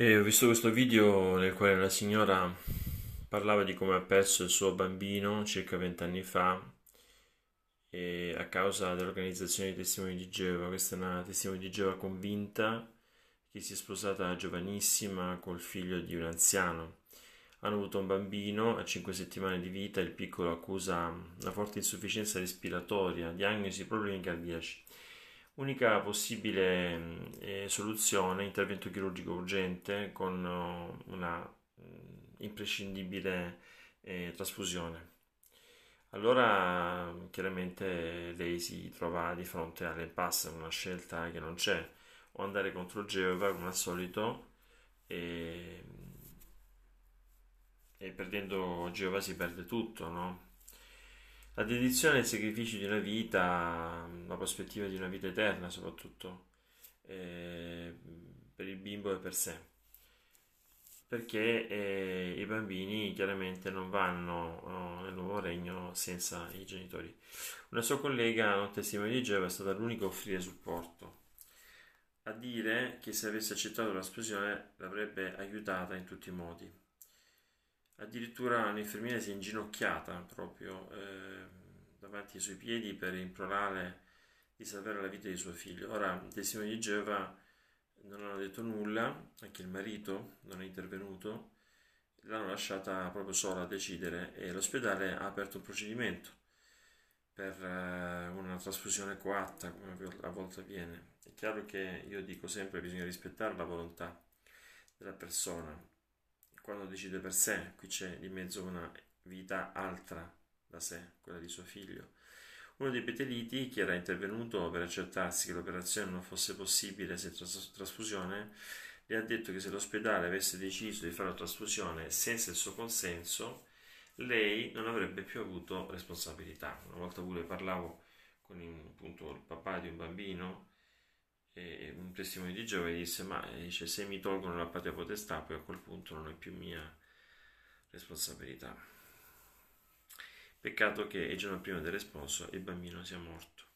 E ho visto questo video nel quale una signora parlava di come ha perso il suo bambino circa vent'anni fa a causa dell'organizzazione dei testimoni di Geova. Questa è una testimone di Geova convinta che si è sposata giovanissima col figlio di un anziano. Hanno avuto un bambino a 5 settimane di vita, il piccolo accusa una forte insufficienza respiratoria, diagnosi problemi cardiaci. Unica possibile eh, soluzione, intervento chirurgico urgente con eh, una mm, imprescindibile eh, trasfusione. Allora chiaramente lei si trova di fronte all'impasse, una scelta che non c'è, o andare contro Geova come al solito e, e perdendo Geova si perde tutto, no? La dedizione ai sacrifici di una vita, la prospettiva di una vita eterna soprattutto eh, per il bimbo e per sé. Perché eh, i bambini chiaramente non vanno no, eh, nel nuovo regno senza i genitori. Una sua collega, un testimone di Geova, è stata l'unica a offrire supporto, a dire che se avesse accettato la l'esplosione l'avrebbe aiutata in tutti i modi. Addirittura l'infermiera si è inginocchiata proprio eh, davanti ai suoi piedi per implorare di salvare la vita di suo figlio. Ora, i testimoni di Geova non hanno detto nulla, anche il marito non è intervenuto, l'hanno lasciata proprio sola a decidere e l'ospedale ha aperto un procedimento per eh, una trasfusione coatta, come a volte avviene. È chiaro che io dico sempre che bisogna rispettare la volontà della persona quando decide per sé, qui c'è di mezzo una vita altra da sé, quella di suo figlio. Uno dei peteliti, che era intervenuto per accertarsi che l'operazione non fosse possibile senza trasfusione, le ha detto che se l'ospedale avesse deciso di fare la trasfusione senza il suo consenso, lei non avrebbe più avuto responsabilità. Una volta pure parlavo con appunto, il papà di un bambino testimoni di Giove disse, ma eh, dice, se mi tolgono la patria potestà, poi a quel punto non è più mia responsabilità. Peccato che il giorno prima del responso il bambino sia morto.